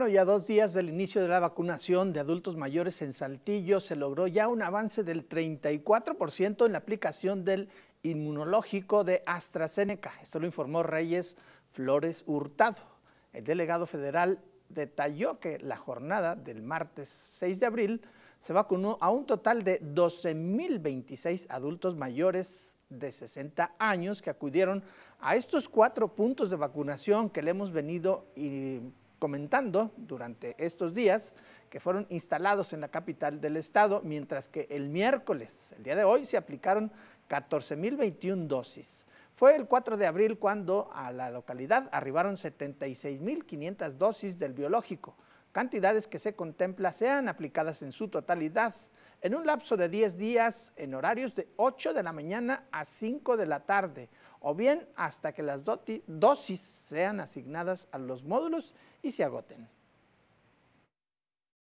Bueno, ya dos días del inicio de la vacunación de adultos mayores en Saltillo se logró ya un avance del 34% en la aplicación del inmunológico de AstraZeneca. Esto lo informó Reyes Flores Hurtado. El delegado federal detalló que la jornada del martes 6 de abril se vacunó a un total de 12.026 adultos mayores de 60 años que acudieron a estos cuatro puntos de vacunación que le hemos venido y comentando durante estos días que fueron instalados en la capital del estado, mientras que el miércoles, el día de hoy, se aplicaron 14.021 dosis. Fue el 4 de abril cuando a la localidad arribaron 76.500 dosis del biológico, cantidades que se contempla sean aplicadas en su totalidad en un lapso de 10 días en horarios de 8 de la mañana a 5 de la tarde o bien hasta que las dosis sean asignadas a los módulos y se agoten.